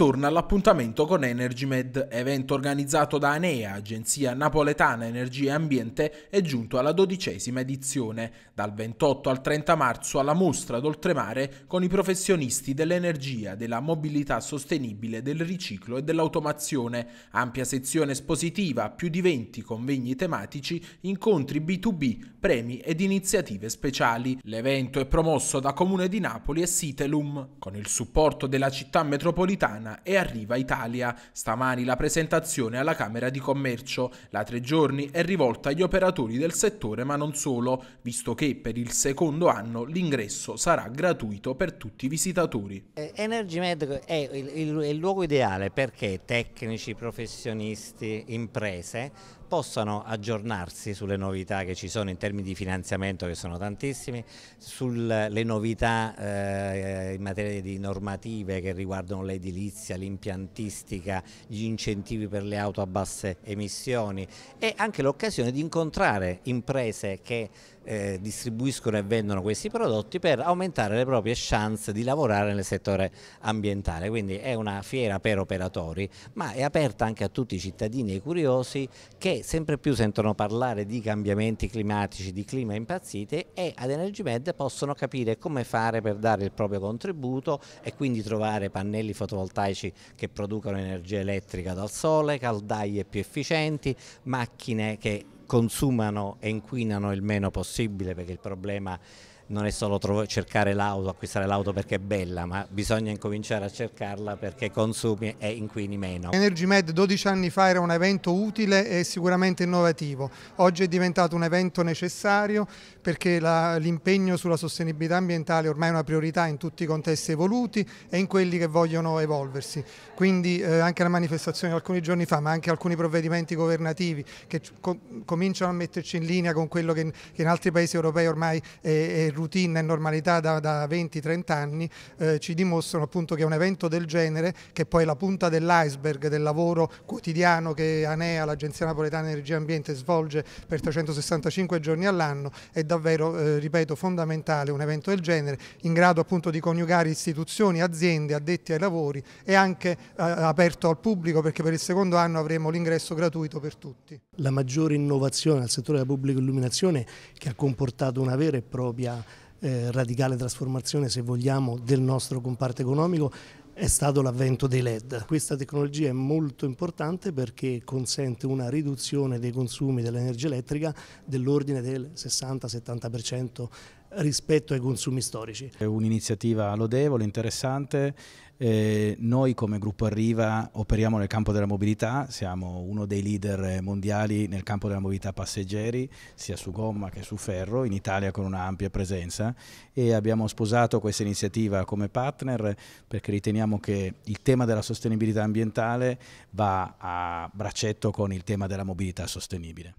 torna all'appuntamento con EnergyMed, evento organizzato da ANEA, Agenzia Napoletana Energia e Ambiente, è giunto alla dodicesima edizione, dal 28 al 30 marzo alla mostra d'oltremare con i professionisti dell'energia, della mobilità sostenibile, del riciclo e dell'automazione, ampia sezione espositiva, più di 20 convegni tematici, incontri B2B, premi ed iniziative speciali. L'evento è promosso da Comune di Napoli e Sitelum, con il supporto della città metropolitana italiana e arriva Italia. Stamani la presentazione alla Camera di Commercio. La tre giorni è rivolta agli operatori del settore ma non solo, visto che per il secondo anno l'ingresso sarà gratuito per tutti i visitatori. Eh, Energy Med è il, il, il luogo ideale perché tecnici, professionisti, imprese possano aggiornarsi sulle novità che ci sono in termini di finanziamento che sono tantissimi, sulle novità eh, in materia di normative che riguardano l'edilizia, l'impiantistica, gli incentivi per le auto a basse emissioni e anche l'occasione di incontrare imprese che eh, distribuiscono e vendono questi prodotti per aumentare le proprie chance di lavorare nel settore ambientale. Quindi è una fiera per operatori, ma è aperta anche a tutti i cittadini e i curiosi che sempre più sentono parlare di cambiamenti climatici, di clima impazzite e ad EnergyMed possono capire come fare per dare il proprio contributo e quindi trovare pannelli fotovoltaici che producano energia elettrica dal sole, caldaie più efficienti, macchine che consumano e inquinano il meno possibile perché il problema non è solo cercare l'auto, acquistare l'auto perché è bella, ma bisogna incominciare a cercarla perché consumi e inquini meno. Energy Med 12 anni fa era un evento utile e sicuramente innovativo, oggi è diventato un evento necessario perché l'impegno sulla sostenibilità ambientale ormai è una priorità in tutti i contesti evoluti e in quelli che vogliono evolversi, quindi eh, anche la manifestazione di alcuni giorni fa, ma anche alcuni provvedimenti governativi che com cominciano a metterci in linea con quello che in, che in altri paesi europei ormai è, è routine e normalità da, da 20-30 anni eh, ci dimostrano appunto che un evento del genere, che poi è la punta dell'iceberg del lavoro quotidiano che ANEA, l'Agenzia Napoletana Energia e Ambiente, svolge per 365 giorni all'anno, è davvero, eh, ripeto, fondamentale un evento del genere, in grado appunto di coniugare istituzioni, aziende, addetti ai lavori e anche eh, aperto al pubblico perché per il secondo anno avremo l'ingresso gratuito per tutti. La maggiore innovazione al settore della pubblica illuminazione che ha comportato una vera e propria eh, radicale trasformazione, se vogliamo, del nostro comparto economico è stato l'avvento dei LED. Questa tecnologia è molto importante perché consente una riduzione dei consumi dell'energia elettrica dell'ordine del 60-70% rispetto ai consumi storici. È un'iniziativa lodevole, interessante. Eh, noi come gruppo Arriva operiamo nel campo della mobilità, siamo uno dei leader mondiali nel campo della mobilità passeggeri, sia su gomma che su ferro, in Italia con un'ampia presenza e abbiamo sposato questa iniziativa come partner perché riteniamo che il tema della sostenibilità ambientale va a braccetto con il tema della mobilità sostenibile.